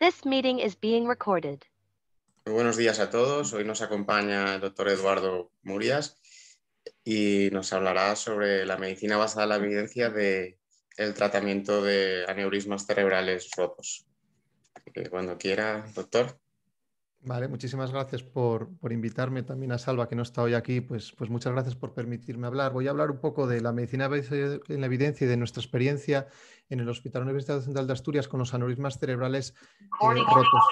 This meeting is being recorded. buenos días a todos. Hoy nos acompaña el doctor Eduardo Murias y nos hablará sobre la medicina basada en la evidencia del el tratamiento de aneurismas cerebrales rotos. Eh, cuando quiera, doctor. Vale, muchísimas gracias por, invitarme también a Salva, que no está hoy aquí, pues, pues muchas gracias por permitirme hablar. Voy a hablar un poco de la medicina eh, en la evidencia y de nuestra experiencia en el Hospital Universitario Central de Asturias con los aneurismas cerebrales eh, rotos.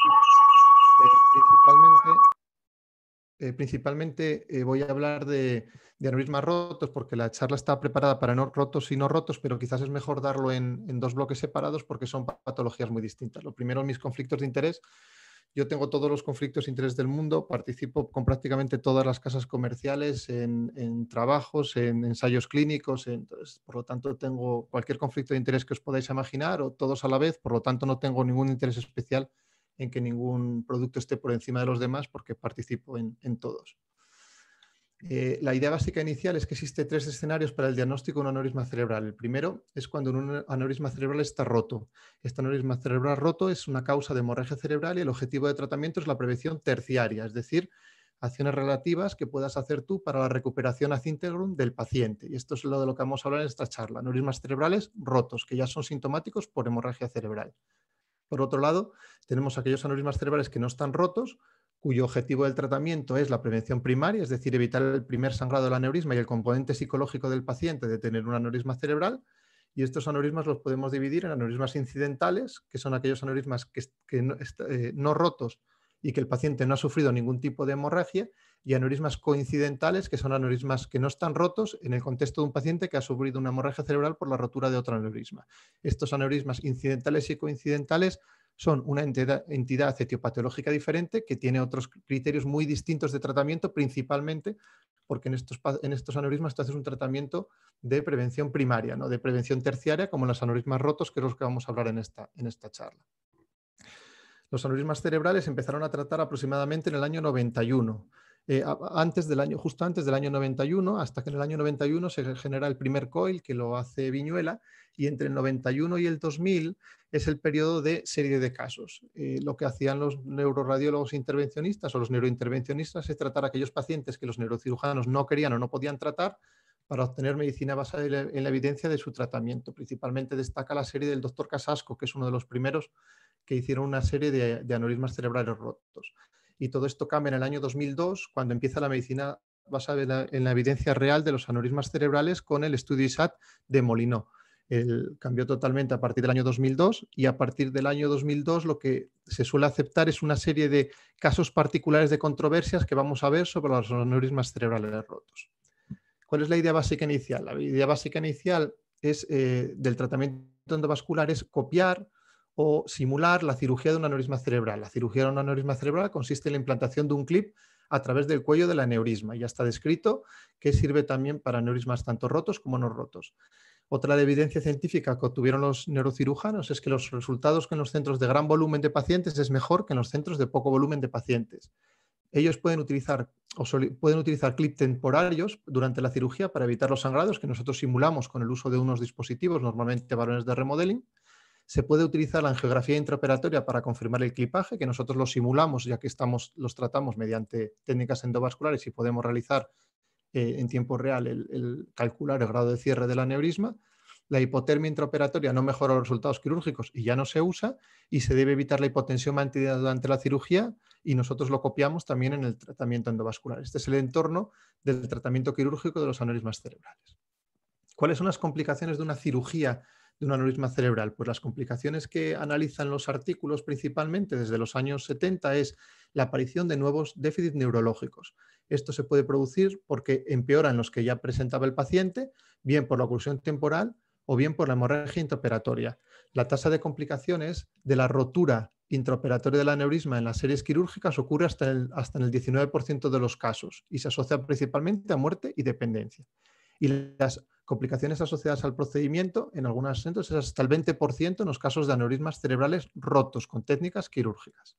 Eh, principalmente, voy a hablar de, de, aneurismas rotos porque la charla está preparada para no rotos y no rotos, pero quizás es mejor darlo en dos bloques separados porque son patologías muy distintas. Lo primero, mis conflictos de interés yo tengo todos los conflictos de interés del mundo, participo con prácticamente todas las casas comerciales, en, trabajos, en ensayos clínicos, entonces, por lo tanto tengo cualquier conflicto de interés que os podáis imaginar o todos a la vez, por lo tanto no tengo ningún interés especial en que ningún producto esté por encima de los demás porque participo en todos. Eh, la idea básica inicial es que existe tres escenarios para el diagnóstico de un aneurisma cerebral. El primero es cuando un aneurisma cerebral está roto. Este aneurisma cerebral roto es una causa de hemorragia cerebral y el objetivo de tratamiento es la prevención terciaria, es decir, acciones relativas que puedas hacer tú para la recuperación a del paciente. Y esto es lo de lo que vamos a hablar en esta charla, aneurismas cerebrales rotos, que ya son sintomáticos por hemorragia cerebral. Por otro lado, tenemos aquellos aneurismas cerebrales que no están rotos, cuyo objetivo del tratamiento es la prevención primaria, es decir, evitar el primer sangrado del aneurisma y el componente psicológico del paciente de tener un aneurisma cerebral. Y estos aneurismas los podemos dividir en aneurismas incidentales, que son aquellos aneurismas que, no, eh, no rotos y que el paciente no ha sufrido ningún tipo de hemorragia, y aneurismas coincidentales, que son aneurismas que no están rotos en el contexto de un paciente que ha sufrido una hemorragia cerebral por la rotura de otro aneurisma. Estos aneurismas incidentales y coincidentales son una entidad, entidad etiopatológica diferente que tiene otros criterios muy distintos de tratamiento, principalmente porque en estos, aneurismas tú haces un tratamiento de prevención primaria, no de prevención terciaria, como los aneurismas rotos, que es los que vamos a hablar en esta, en esta charla. Los aneurismas cerebrales empezaron a tratar aproximadamente en el año 91 eh, antes del año, justo antes del año 91, hasta que en el año 91 se genera el primer coil que lo hace Viñuela, y entre el 91 y el 2000 es el periodo de serie de casos. Eh, lo que hacían los neuroradiólogos intervencionistas o los neurointervencionistas es tratar a aquellos pacientes que los neurocirujanos no querían o no podían tratar para obtener medicina basada en la, evidencia de su tratamiento. Principalmente destaca la serie del doctor Casasco, que es uno de los primeros que hicieron una serie de, de aneurismas cerebrales rotos y todo esto cambia en el año 2002 cuando empieza la medicina basada en la, evidencia real de los aneurismas cerebrales con el estudio ISAT de Molino. cambió totalmente a partir del año 2002 y a partir del año 2002 lo que se suele aceptar es una serie de casos particulares de controversias que vamos a ver sobre los aneurismas cerebrales rotos. ¿Cuál es la idea básica inicial? La idea básica inicial es eh, del tratamiento endovascular es copiar o simular la cirugía de un aneurisma cerebral. La cirugía de un aneurisma cerebral consiste en la implantación de un clip a través del cuello del aneurisma. Ya está descrito que sirve también para aneurismas tanto rotos como no rotos. Otra evidencia científica que obtuvieron los neurocirujanos es que los resultados en los centros de gran volumen de pacientes es mejor que en los centros de poco volumen de pacientes. Ellos pueden utilizar, pueden utilizar clip temporarios durante la cirugía para evitar los sangrados que nosotros simulamos con el uso de unos dispositivos, normalmente varones de remodeling, se puede utilizar la angiografía intraoperatoria para confirmar el clipaje, que nosotros lo simulamos ya que estamos, los tratamos mediante técnicas endovasculares y podemos realizar eh, en tiempo real el, calcular el grado de cierre del aneurisma. La hipotermia intraoperatoria no mejora los resultados quirúrgicos y ya no se usa y se debe evitar la hipotensión mantida durante la cirugía y nosotros lo copiamos también en el tratamiento endovascular. Este es el entorno del tratamiento quirúrgico de los aneurismas cerebrales. ¿Cuáles son las complicaciones de una cirugía de un aneurisma cerebral? Pues las complicaciones que analizan los artículos principalmente desde los años 70 es la aparición de nuevos déficits neurológicos. Esto se puede producir porque empeoran los que ya presentaba el paciente, bien por la oclusión temporal o bien por la hemorragia intraoperatoria. La tasa de complicaciones de la rotura intraoperatoria del aneurisma en las series quirúrgicas ocurre hasta, el, hasta en el 19% de los casos y se asocia principalmente a muerte y dependencia. Y las complicaciones asociadas al procedimiento, en algunos centros es hasta el 20% en los casos de aneurismas cerebrales rotos con técnicas quirúrgicas.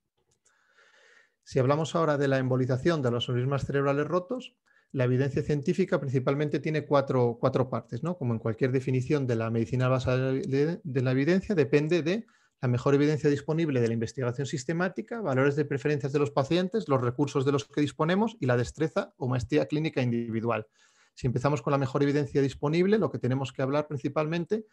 Si hablamos ahora de la embolización de los aneurismas cerebrales rotos, la evidencia científica principalmente tiene cuatro, cuatro partes, ¿no? Como en cualquier definición de la medicina basada de, de la evidencia, depende de la mejor evidencia disponible de la investigación sistemática, valores de preferencias de los pacientes, los recursos de los que disponemos y la destreza o maestría clínica individual. Si empezamos con la mejor evidencia disponible, lo que tenemos que hablar principalmente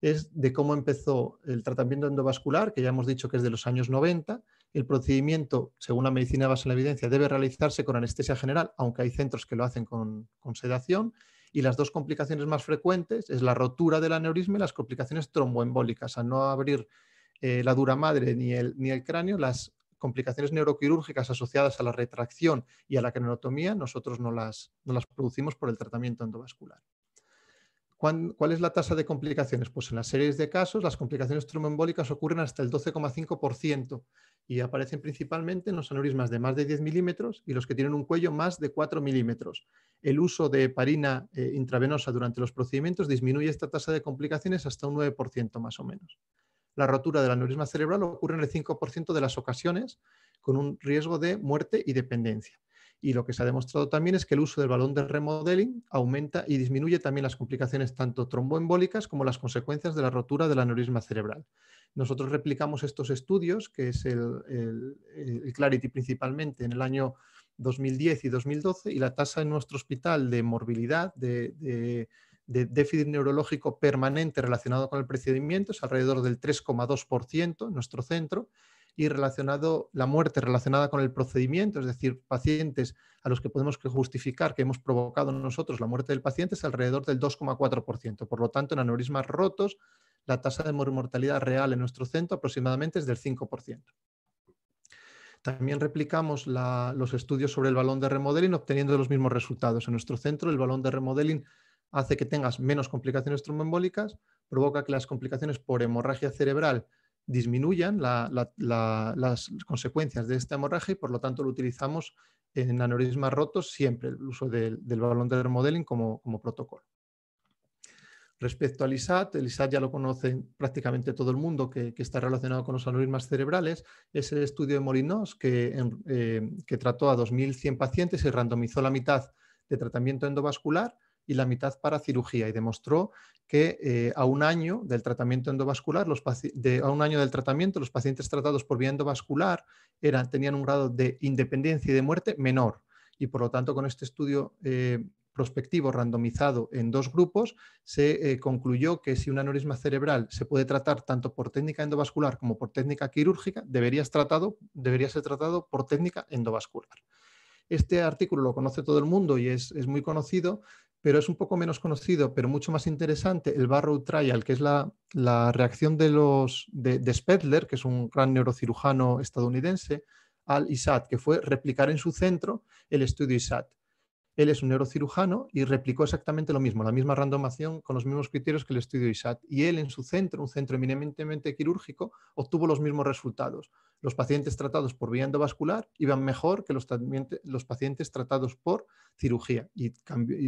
es de cómo empezó el tratamiento endovascular, que ya hemos dicho que es de los años 90. El procedimiento, según la medicina basada en la evidencia, debe realizarse con anestesia general, aunque hay centros que lo hacen con, sedación. Y las dos complicaciones más frecuentes es la rotura del aneurisma y las complicaciones tromboembólicas, al no abrir eh, la dura madre ni el, ni el cráneo, las complicaciones neuroquirúrgicas asociadas a la retracción y a la craniotomía, nosotros no las, producimos por el tratamiento endovascular. ¿Cuál es la tasa de complicaciones? Pues en las series de casos, las complicaciones tromboembólicas ocurren hasta el 12,5% y aparecen principalmente en los aneurismas de más de 10 milímetros y los que tienen un cuello más de 4 milímetros. El uso de parina eh, intravenosa durante los procedimientos disminuye esta tasa de complicaciones hasta un 9% más o menos la rotura del aneurisma cerebral ocurre en el 5% de las ocasiones con un riesgo de muerte y dependencia. Y lo que se ha demostrado también es que el uso del balón de remodeling aumenta y disminuye también las complicaciones tanto tromboembólicas como las consecuencias de la rotura del aneurisma cerebral. Nosotros replicamos estos estudios, que es el, Clarity principalmente, en el año 2010 y 2012, y la tasa en nuestro hospital de morbilidad, de de déficit neurológico permanente relacionado con el procedimiento, es alrededor del 3,2% en nuestro centro, y relacionado la muerte relacionada con el procedimiento, es decir, pacientes a los que podemos justificar que hemos provocado nosotros la muerte del paciente es alrededor del 2,4%. Por lo tanto, en aneurismas rotos, la tasa de mortalidad real en nuestro centro aproximadamente es del 5%. También replicamos los estudios sobre el balón de remodeling obteniendo los mismos resultados. En nuestro centro, el balón de remodeling hace que tengas menos complicaciones tromboembólicas, provoca que las complicaciones por hemorragia cerebral disminuyan las consecuencias de esta hemorragia y por lo tanto lo utilizamos en aneurismas rotos siempre, el uso del, del balón de remodeling como, protocolo. Respecto al ISAT, el ISAT ya lo conoce prácticamente todo el mundo que, está relacionado con los aneurismas cerebrales. Es el estudio de Molinos que, eh, que trató a 2.100 pacientes y randomizó la mitad de tratamiento endovascular y la mitad para cirugía y demostró que eh, a un año del tratamiento endovascular, los a un año del tratamiento, los pacientes tratados por vía endovascular eran, tenían un grado de independencia y de muerte menor. Y por lo tanto, con este estudio eh, prospectivo randomizado en dos grupos, se eh, concluyó que si un aneurisma cerebral se puede tratar tanto por técnica endovascular como por técnica quirúrgica, debería, debería ser tratado por técnica endovascular. Este artículo lo conoce todo el mundo y es, es muy conocido, pero es un poco menos conocido, pero mucho más interesante, el Barrow Trial, que es la, la reacción de, los, de, de Spedler, que es un gran neurocirujano estadounidense, al ISAT, que fue replicar en su centro el estudio ISAT. Él es un neurocirujano y replicó exactamente lo mismo, la misma randomación con los mismos criterios que el estudio ISAT. Y él en su centro, un centro eminentemente quirúrgico, obtuvo los mismos resultados los pacientes tratados por vía endovascular iban mejor que los, pacientes tratados por cirugía y,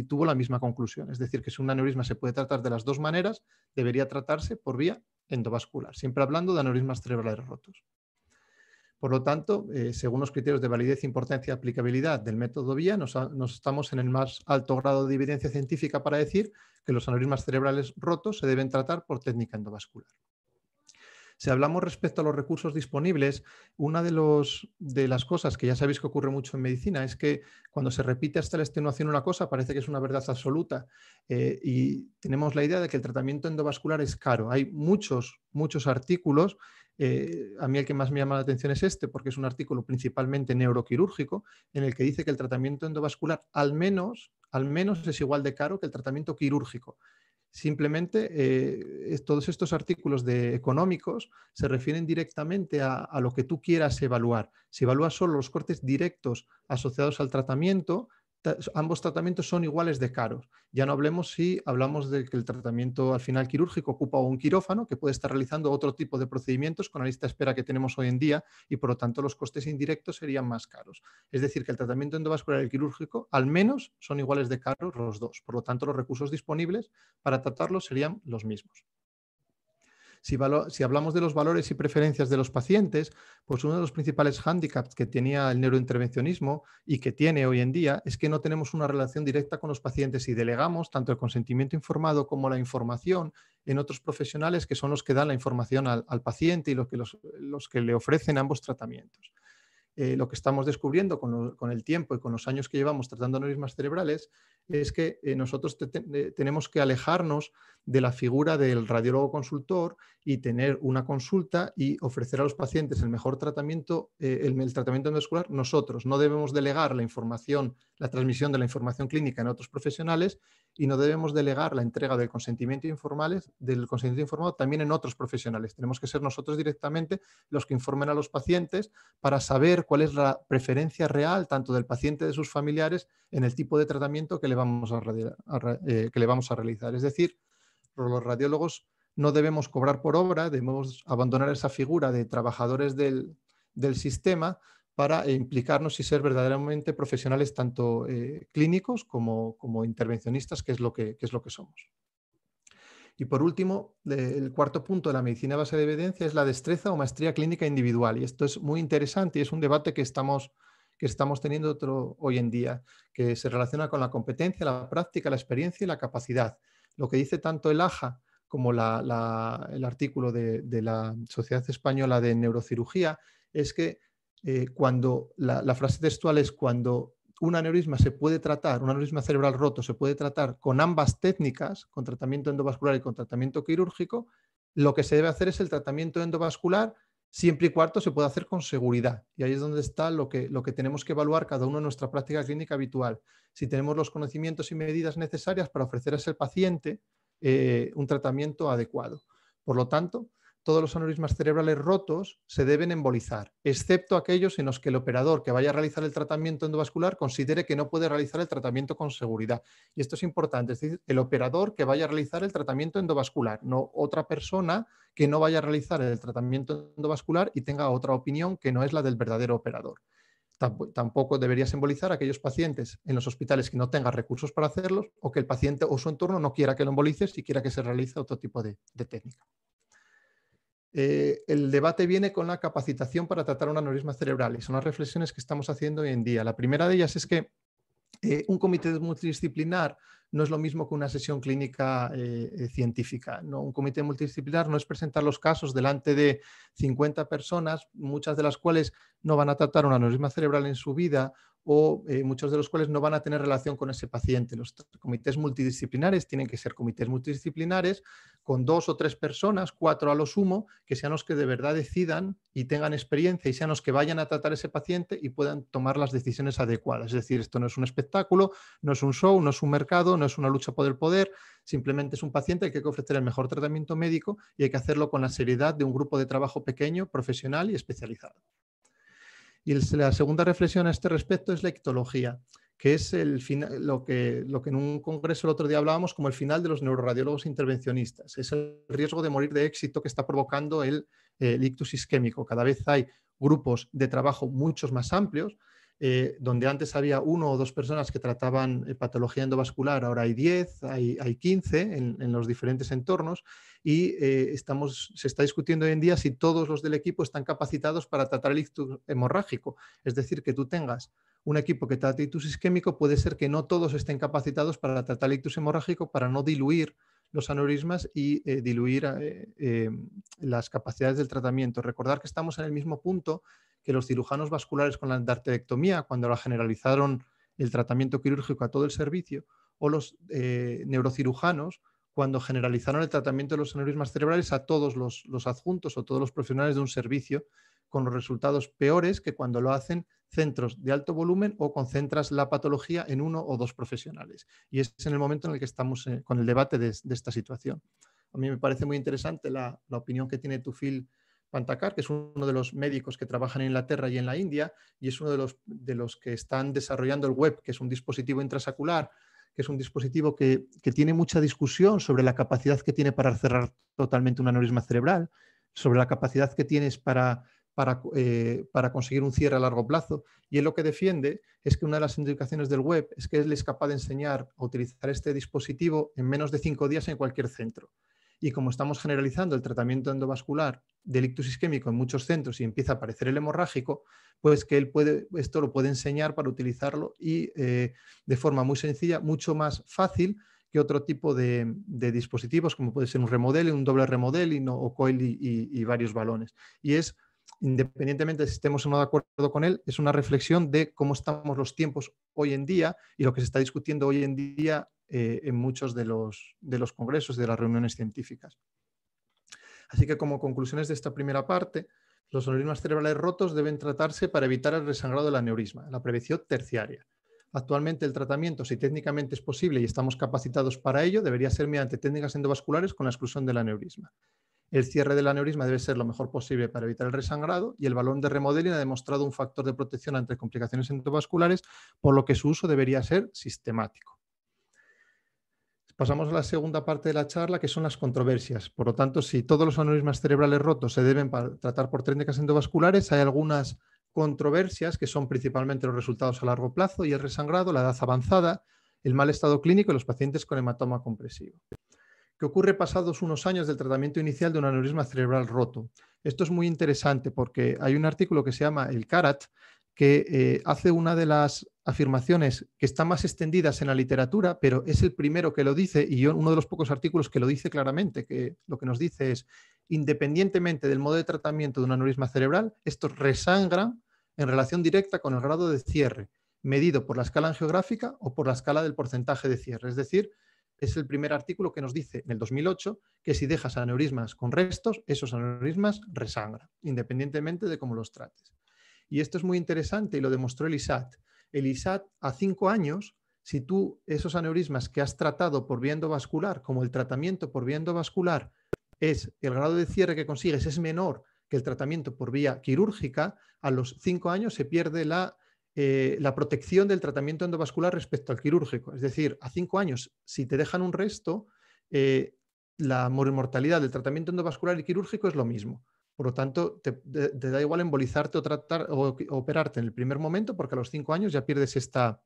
tuvo la misma conclusión. Es decir, que si un aneurisma se puede tratar de las dos maneras, debería tratarse por vía endovascular, siempre hablando de aneurismas cerebrales rotos. Por lo tanto, eh, según los criterios de validez, importancia y aplicabilidad del método vía nos, nos estamos en el más alto grado de evidencia científica para decir que los aneurismas cerebrales rotos se deben tratar por técnica endovascular. Si hablamos respecto a los recursos disponibles, una de, las cosas que ya sabéis que ocurre mucho en medicina es que cuando se repite hasta la extenuación una cosa, parece que es una verdad absoluta. Eh, y tenemos la idea de que el tratamiento endovascular es caro. Hay muchos, muchos artículos eh, a mí el que más me llama la atención es este, porque es un artículo principalmente neuroquirúrgico, en el que dice que el tratamiento endovascular al menos, al menos es igual de caro que el tratamiento quirúrgico. Simplemente eh, todos estos artículos de económicos se refieren directamente a, lo que tú quieras evaluar. Si evalúas solo los cortes directos asociados al tratamiento ambos tratamientos son iguales de caros. Ya no hablemos si hablamos de que el tratamiento al final quirúrgico ocupa un quirófano que puede estar realizando otro tipo de procedimientos con la lista de espera que tenemos hoy en día y por lo tanto los costes indirectos serían más caros. Es decir, que el tratamiento endovascular y el quirúrgico al menos son iguales de caros los dos. Por lo tanto, los recursos disponibles para tratarlos serían los mismos. Si, hablamos de los valores y preferencias de los pacientes, pues uno de los principales hándicaps que tenía el neurointervencionismo y que tiene hoy en día es que no tenemos una relación directa con los pacientes y delegamos tanto el consentimiento informado como la información en otros profesionales que son los que dan la información al, paciente y los que, los, que le ofrecen ambos tratamientos. Eh, lo que estamos descubriendo con, el tiempo y con los años que llevamos tratando aneurismas cerebrales es que eh, nosotros eh, tenemos que alejarnos de la figura del radiólogo consultor y tener una consulta y ofrecer a los pacientes el mejor tratamiento, eh, el, tratamiento muscular nosotros. No debemos delegar la información, la transmisión de la información clínica en otros profesionales y no debemos delegar la entrega del consentimiento informales, del consentimiento informado también en otros profesionales. Tenemos que ser nosotros directamente los que informen a los pacientes para saber cuál es la preferencia real tanto del paciente de sus familiares en el tipo de tratamiento que le vamos a, eh, que le vamos a realizar. Es decir, los radiólogos no debemos cobrar por obra, debemos abandonar esa figura de trabajadores del, sistema para implicarnos y ser verdaderamente profesionales tanto eh, clínicos como, intervencionistas, que es, lo que, que es lo que somos. Y por último, el cuarto punto de la medicina base de evidencia es la destreza o maestría clínica individual. Y esto es muy interesante y es un debate que estamos que estamos teniendo otro hoy en día, que se relaciona con la competencia, la práctica, la experiencia y la capacidad. Lo que dice tanto el AJA como el artículo de, la Sociedad Española de Neurocirugía es que eh, cuando la, la frase textual es cuando un aneurisma se puede tratar, un aneurisma cerebral roto se puede tratar con ambas técnicas, con tratamiento endovascular y con tratamiento quirúrgico, lo que se debe hacer es el tratamiento endovascular siempre y cuarto se puede hacer con seguridad. Y ahí es donde está lo que, tenemos que evaluar cada uno en nuestra práctica clínica habitual. Si tenemos los conocimientos y medidas necesarias para ofrecer a ese paciente eh, un tratamiento adecuado. Por lo tanto, todos los aneurismas cerebrales rotos se deben embolizar, excepto aquellos en los que el operador que vaya a realizar el tratamiento endovascular considere que no puede realizar el tratamiento con seguridad. Y esto es importante, es decir, el operador que vaya a realizar el tratamiento endovascular, no otra persona que no vaya a realizar el tratamiento endovascular y tenga otra opinión que no es la del verdadero operador. Tampoco deberías embolizar a aquellos pacientes en los hospitales que no tengan recursos para hacerlos o que el paciente o su entorno no quiera que lo embolices y quiera que se realice otro tipo de técnica. Eh, el debate viene con la capacitación para tratar un aneurisma cerebral y son las reflexiones que estamos haciendo hoy en día. La primera de ellas es que eh, un comité multidisciplinar no es lo mismo que una sesión clínica eh, científica. Un comité multidisciplinar no es presentar los casos delante de 50 personas, muchas de las cuales no van a tratar un aneurisma cerebral en su vida o eh, muchos de los cuales no van a tener relación con ese paciente. Los comités multidisciplinares tienen que ser comités multidisciplinares con dos o tres personas, cuatro a lo sumo, que sean los que de verdad decidan y tengan experiencia y sean los que vayan a tratar ese paciente y puedan tomar las decisiones adecuadas. Es decir, esto no es un espectáculo, no es un show, no es un mercado, no es una lucha por el poder, simplemente es un paciente que hay que ofrecer el mejor tratamiento médico y hay que hacerlo con la seriedad de un grupo de trabajo pequeño, profesional y especializado. Y la segunda reflexión a este respecto es la ictología, que es lo, que, en un congreso el otro día hablábamos como el final de los neuroradiólogos intervencionistas. Es el riesgo de morir de éxito que está provocando el, el ictus isquémico. Cada vez hay grupos de trabajo muchos más amplios eh, donde antes había uno o dos personas que trataban eh, patología endovascular, ahora hay 10, hay, 15 en, los diferentes entornos y eh, estamos, se está discutiendo hoy en día si todos los del equipo están capacitados para tratar el ictus hemorrágico. Es decir, que tú tengas un equipo que trate ictus isquémico, puede ser que no todos estén capacitados para tratar el ictus hemorrágico para no diluir los aneurismas y eh, diluir eh, eh, las capacidades del tratamiento. Recordar que estamos en el mismo punto que los cirujanos vasculares con la arterectomía cuando la generalizaron el tratamiento quirúrgico a todo el servicio, o los neurocirujanos cuando generalizaron el tratamiento de los aneurismas cerebrales a todos los, los adjuntos o todos los profesionales de un servicio, con los resultados peores que cuando lo hacen centros de alto volumen o concentras la patología en uno o dos profesionales. Y es en el momento en el que estamos eh, con el debate de, esta situación. A mí me parece muy interesante la, opinión que tiene Tufil Pantacar, que es uno de los médicos que trabajan en Inglaterra y en la India, y es uno de los, de los que están desarrollando el web, que es un dispositivo intrasacular, que es un dispositivo que, que tiene mucha discusión sobre la capacidad que tiene para cerrar totalmente un aneurisma cerebral, sobre la capacidad que tienes para eh, para, conseguir un cierre a largo plazo. Y él lo que defiende es que una de las indicaciones del web es que él es capaz de enseñar a utilizar este dispositivo en menos de cinco días en cualquier centro. Y como estamos generalizando el tratamiento endovascular del ictus isquémico en muchos centros y empieza a aparecer el hemorrágico, pues que él puede, esto lo puede enseñar para utilizarlo y eh, de forma muy sencilla, mucho más fácil que otro tipo de, dispositivos, como puede ser un remodel un doble remodel o, coil y, y varios balones. Y es independientemente de si estemos o no de acuerdo con él, es una reflexión de cómo estamos los tiempos hoy en día y lo que se está discutiendo hoy en día eh, en muchos de los, de los congresos, de las reuniones científicas. Así que como conclusiones de esta primera parte, los aneurismas cerebrales rotos deben tratarse para evitar el resangrado del aneurisma, la prevención terciaria. Actualmente el tratamiento, si técnicamente es posible y estamos capacitados para ello, debería ser mediante técnicas endovasculares con la exclusión del aneurisma. El cierre del aneurisma debe ser lo mejor posible para evitar el resangrado y el balón de remodeling ha demostrado un factor de protección ante complicaciones endovasculares, por lo que su uso debería ser sistemático. Pasamos a la segunda parte de la charla, que son las controversias. Por lo tanto, si todos los aneurismas cerebrales rotos se deben tratar por técnicas endovasculares, hay algunas controversias que son principalmente los resultados a largo plazo y el resangrado, la edad avanzada, el mal estado clínico y los pacientes con hematoma compresivo que ocurre pasados unos años del tratamiento inicial de un aneurisma cerebral roto. Esto es muy interesante porque hay un artículo que se llama El CARAT que eh, hace una de las afirmaciones que está más extendidas en la literatura, pero es el primero que lo dice y uno de los pocos artículos que lo dice claramente, que lo que nos dice es, independientemente del modo de tratamiento de un aneurisma cerebral, estos resangran en relación directa con el grado de cierre, medido por la escala angiográfica o por la escala del porcentaje de cierre. Es decir, es el primer artículo que nos dice en el 2008 que si dejas aneurismas con restos, esos aneurismas resangran, independientemente de cómo los trates. Y esto es muy interesante y lo demostró el ISAT. El ISAT a cinco años, si tú esos aneurismas que has tratado por vía vascular, como el tratamiento por vía vascular, es el grado de cierre que consigues es menor que el tratamiento por vía quirúrgica, a los cinco años se pierde la eh, la protección del tratamiento endovascular respecto al quirúrgico. Es decir, a cinco años, si te dejan un resto, eh, la mortalidad del tratamiento endovascular y quirúrgico es lo mismo. Por lo tanto, te, da igual embolizarte o, tratar, o, operarte en el primer momento, porque a los cinco años ya pierdes esta,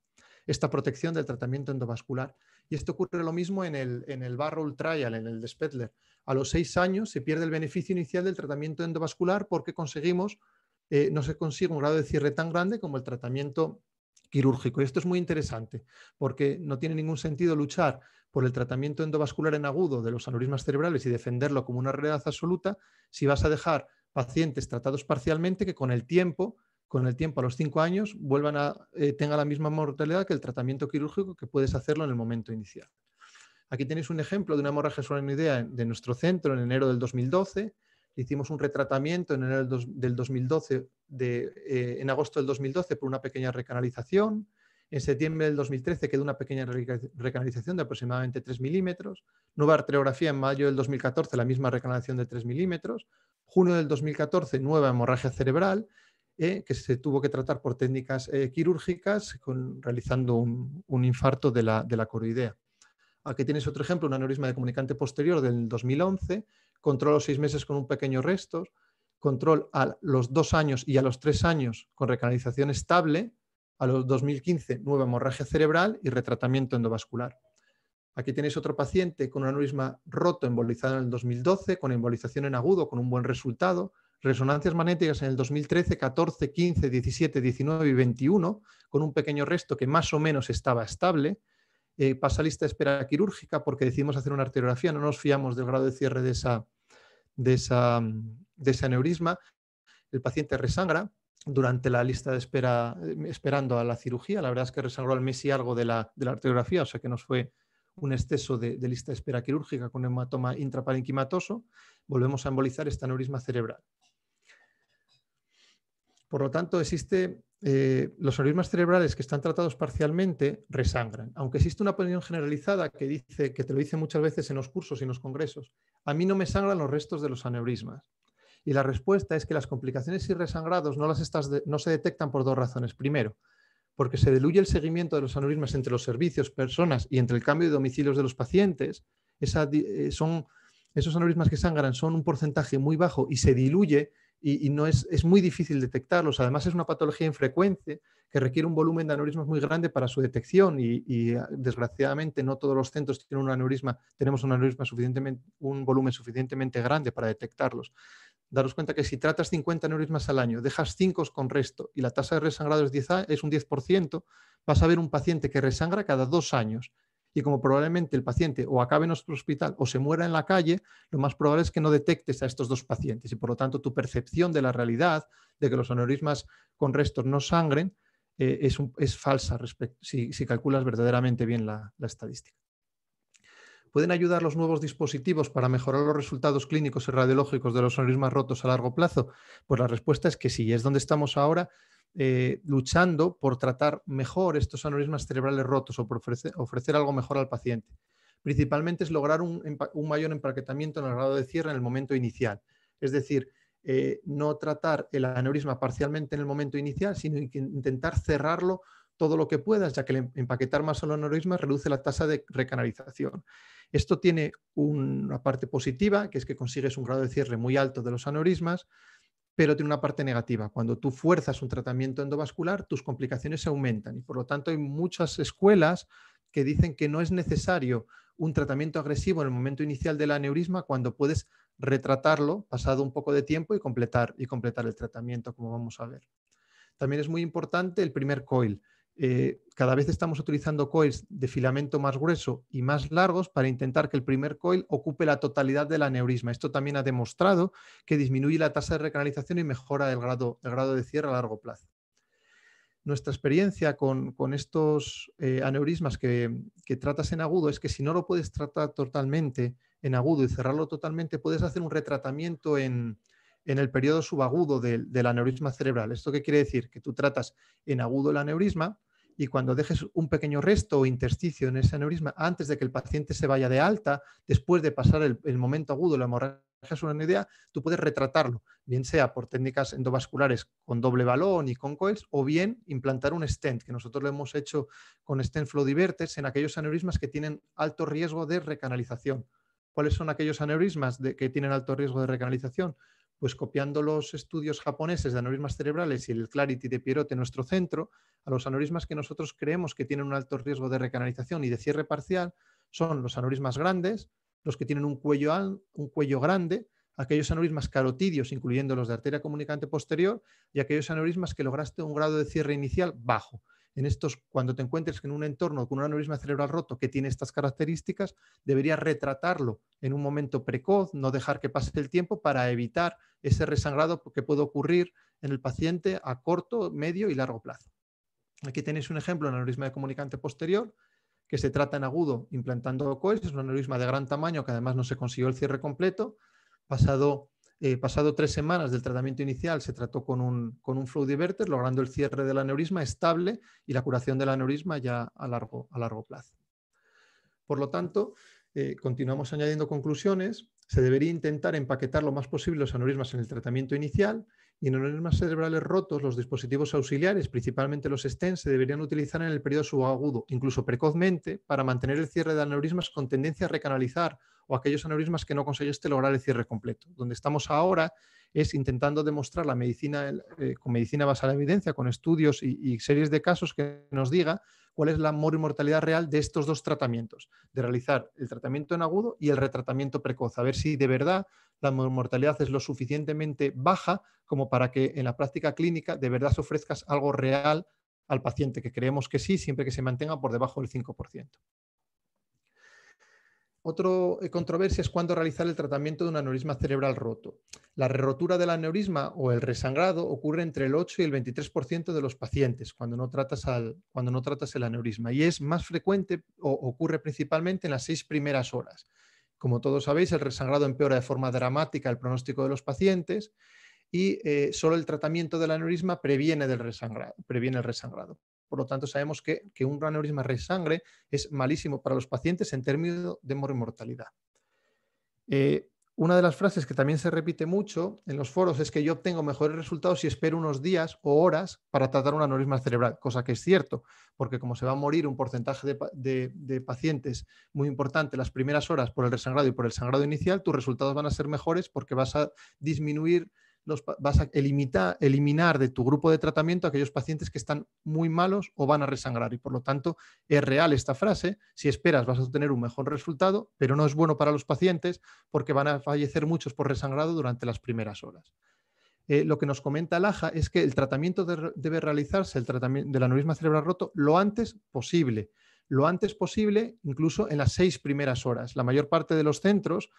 protección del tratamiento endovascular. Y esto ocurre lo mismo en el, en el Barrel Trial, en el de A los seis años se pierde el beneficio inicial del tratamiento endovascular porque conseguimos eh, no se consigue un grado de cierre tan grande como el tratamiento quirúrgico. Y esto es muy interesante porque no tiene ningún sentido luchar por el tratamiento endovascular en agudo de los aneurismas cerebrales y defenderlo como una realidad absoluta si vas a dejar pacientes tratados parcialmente que con el tiempo, con el tiempo a los cinco años, vuelvan a eh, tener la misma mortalidad que el tratamiento quirúrgico que puedes hacerlo en el momento inicial. Aquí tenéis un ejemplo de una hemorragia solenoidea de nuestro centro en enero del 2012 hicimos un retratamiento en del 2012, de, eh, en agosto del 2012 por una pequeña recanalización. En septiembre del 2013 quedó una pequeña recanalización de aproximadamente 3 milímetros. Nueva arteriografía en mayo del 2014, la misma recanalización de 3 milímetros. Junio del 2014, nueva hemorragia cerebral, eh, que se tuvo que tratar por técnicas eh, quirúrgicas, realizando un, infarto de la, de la coroidea. Aquí tienes otro ejemplo, un aneurisma de comunicante posterior del 2011, control a los seis meses con un pequeño resto, control a los dos años y a los tres años con recanalización estable, a los 2015 nueva hemorragia cerebral y retratamiento endovascular. Aquí tenéis otro paciente con un aneurisma roto embolizado en el 2012, con embolización en agudo, con un buen resultado, resonancias magnéticas en el 2013, 14, 15, 17, 19 y 21, con un pequeño resto que más o menos estaba estable, eh, pasa lista de espera quirúrgica porque decidimos hacer una arteriografía, no nos fiamos del grado de cierre de, esa, de, ese aneurisma, el paciente resangra durante la lista de espera, eh, esperando a la cirugía, la verdad es que resangró al mes y algo de la, de la arteriografía, o sea que nos fue un exceso de, de, lista de espera quirúrgica con hematoma intraparenquimatoso, volvemos a embolizar este aneurisma cerebral. Por lo tanto, existe eh, los aneurismas cerebrales que están tratados parcialmente resangran. Aunque existe una opinión generalizada que dice, que te lo dice muchas veces en los cursos y en los congresos, a mí no me sangran los restos de los aneurismas. Y la respuesta es que las complicaciones y resangrados no, las se detectan por dos razones. Primero, porque se diluye el seguimiento de los aneurismas entre los servicios, personas y entre el cambio de domicilios de los pacientes. Eh, esos aneurismas que sangran son un porcentaje muy bajo y se diluye y, no es, muy difícil detectarlos. Además, es una patología infrecuente que requiere un volumen de aneurismas muy grande para su detección y, ah, desgraciadamente no todos los centros tienen un aneurisma, tenemos un aneurisma suficientemente, un volumen suficientemente grande para detectarlos. Daros cuenta que si tratas 50 aneurismas al año, dejas 5 con resto y la tasa de resangrado es, es un 10%, vas a ver un paciente que resangra cada dos años y como probablemente el paciente o acabe en nuestro hospital o se muera en la calle, lo más probable es que no detectes a estos dos pacientes y por lo tanto tu percepción de la realidad, de que los aneurismas con restos no sangren, eh, es, falsa si, calculas verdaderamente bien la, la estadística. ¿Pueden ayudar los nuevos dispositivos para mejorar los resultados clínicos y radiológicos de los aneurismas rotos a largo plazo? Pues la respuesta es que sí, es donde estamos ahora eh, luchando por tratar mejor estos aneurismas cerebrales rotos o por ofrecer, algo mejor al paciente. Principalmente es lograr un, mayor empaquetamiento en el grado de cierre en el momento inicial. Es decir, eh, no tratar el aneurisma parcialmente en el momento inicial, sino intentar cerrarlo todo lo que puedas, ya que el em-, empaquetar más solo aneurisma reduce la tasa de recanalización. Esto tiene una parte positiva, que es que consigues un grado de cierre muy alto de los aneurismas, pero tiene una parte negativa. Cuando tú fuerzas un tratamiento endovascular, tus complicaciones se aumentan y por lo tanto hay muchas escuelas que dicen que no es necesario un tratamiento agresivo en el momento inicial del aneurisma cuando puedes retratarlo pasado un poco de tiempo y completar, y completar el tratamiento, como vamos a ver. También es muy importante el primer coil. Eh, cada vez estamos utilizando coils de filamento más grueso y más largos para intentar que el primer coil ocupe la totalidad del aneurisma. Esto también ha demostrado que disminuye la tasa de recanalización y mejora el grado, de cierre a largo plazo nuestra experiencia con, estos eh, aneurismas que, tratas en agudo es que si no lo puedes tratar totalmente en agudo y cerrarlo totalmente, puedes hacer un retratamiento en, en el periodo subagudo del, del aneurisma cerebral. ¿Esto qué quiere decir? Que tú tratas en agudo el aneurisma, y cuando dejes un pequeño resto o intersticio en ese aneurisma antes de que el paciente se vaya de alta, después de pasar el, momento agudo de la hemorragia idea, tú puedes retratarlo, bien sea por técnicas endovasculares con doble balón y con coils, o bien implantar un stent, que nosotros lo hemos hecho con stent flow diverters en aquellos aneurismas que tienen alto riesgo de recanalización. ¿Cuáles son aquellos aneurismas de, que tienen alto riesgo de recanalización? pues copiando los estudios japoneses de aneurismas cerebrales y el Clarity de Pierote en nuestro centro, a los aneurismas que nosotros creemos que tienen un alto riesgo de recanalización y de cierre parcial son los aneurismas grandes, los que tienen un cuello, un cuello grande, aquellos aneurismas carotidios, incluyendo los de arteria comunicante posterior, y aquellos aneurismas que lograste un grado de cierre inicial bajo en estos, cuando te encuentres en un entorno con un aneurisma cerebral roto que tiene estas características, deberías retratarlo en un momento precoz, no dejar que pase el tiempo para evitar ese resangrado que puede ocurrir en el paciente a corto, medio y largo plazo. Aquí tenéis un ejemplo de aneurisma de comunicante posterior, que se trata en agudo implantando COES, es un aneurisma de gran tamaño que además no se consiguió el cierre completo. Pasado eh, pasado tres semanas del tratamiento inicial, se trató con un, flow diverter, logrando el cierre del aneurisma estable y la curación del aneurisma ya a largo, a largo plazo. Por lo tanto, eh, continuamos añadiendo conclusiones. Se debería intentar empaquetar lo más posible los aneurismas en el tratamiento inicial y en aneurismas cerebrales rotos, los dispositivos auxiliares, principalmente los stents, se deberían utilizar en el periodo subagudo, incluso precozmente, para mantener el cierre de aneurismas con tendencia a recanalizar o aquellos aneurismas que no conseguiste lograr el cierre completo. Donde estamos ahora es intentando demostrar la medicina eh, con medicina basada en evidencia, con estudios y, series de casos que nos diga cuál es la mortalidad real de estos dos tratamientos, de realizar el tratamiento en agudo y el retratamiento precoz, a ver si de verdad la mortalidad es lo suficientemente baja como para que en la práctica clínica de verdad ofrezcas algo real al paciente, que creemos que sí, siempre que se mantenga por debajo del 5%. Otra eh, controversia es cuándo realizar el tratamiento de un aneurisma cerebral roto. La rerotura del aneurisma o el resangrado ocurre entre el 8 y el 23% de los pacientes cuando no, tratas cuando no tratas el aneurisma y es más frecuente o ocurre principalmente en las seis primeras horas. Como todos sabéis, el resangrado empeora de forma dramática el pronóstico de los pacientes y eh, solo el tratamiento del aneurisma previene, del previene el resangrado por lo tanto sabemos que, que un aneurisma resangre es malísimo para los pacientes en términos de mortalidad. Eh, una de las frases que también se repite mucho en los foros es que yo obtengo mejores resultados si espero unos días o horas para tratar un aneurisma cerebral, cosa que es cierto, porque como se va a morir un porcentaje de, pacientes muy importante las primeras horas por el resangrado y por el sangrado inicial, tus resultados van a ser mejores porque vas a disminuir vas a eliminar, de tu grupo de tratamiento a aquellos pacientes que están muy malos o van a resangrar. Y por lo tanto, es real esta frase. Si esperas, vas a obtener un mejor resultado, pero no es bueno para los pacientes porque van a fallecer muchos por resangrado durante las primeras horas. Eh, lo que nos comenta Laja es que el tratamiento debe realizarse, el tratamiento de la aneurisma cerebral roto, lo antes posible. Lo antes posible, incluso en las seis primeras horas. La mayor parte de los centros